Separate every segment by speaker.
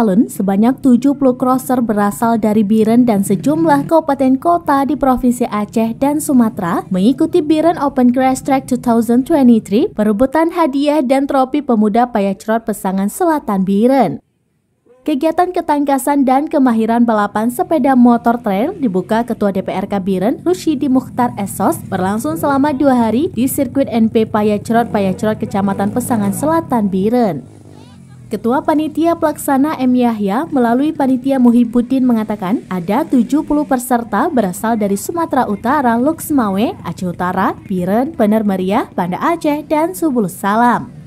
Speaker 1: Galen, sebanyak 70 crosser berasal dari Biren dan sejumlah kabupaten kota di Provinsi Aceh dan Sumatera mengikuti Biren Open Crash Track 2023 perebutan hadiah dan tropi pemuda payacrot pesangan Selatan Biren. Kegiatan ketangkasan dan kemahiran balapan sepeda motor trail dibuka Ketua DPR Kabiren Rushidi Mukhtar Esos berlangsung selama dua hari di sirkuit NP Payacrot Payacrot Kecamatan Pesangan Selatan Biren. Ketua Panitia Pelaksana M. Yahya melalui Panitia Muhibuddin mengatakan ada 70 peserta berasal dari Sumatera Utara, Loksmawe, Aceh Utara, Biren, Bener Meriah, Banda Aceh, dan Subul Salam.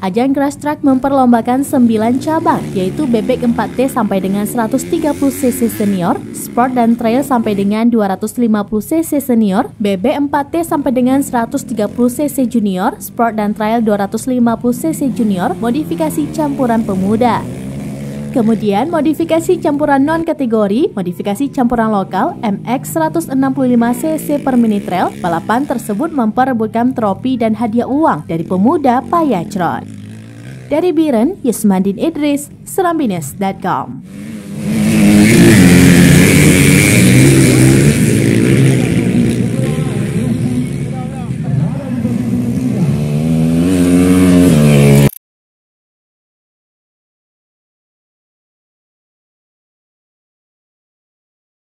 Speaker 1: Ajang Crash Truck memperlombakan 9 cabang, yaitu bebek 4T sampai dengan 130cc senior, sport dan trail sampai dengan 250cc senior, bebek 4T sampai dengan 130cc junior, sport dan trail 250cc junior, modifikasi campuran pemuda. Kemudian modifikasi campuran non-kategori, modifikasi campuran lokal MX165cc per mini trail, balapan tersebut memperebutkan trofi dan hadiah uang dari pemuda Payacron. Dari Biren, Yusmandin Idris, serambines.com.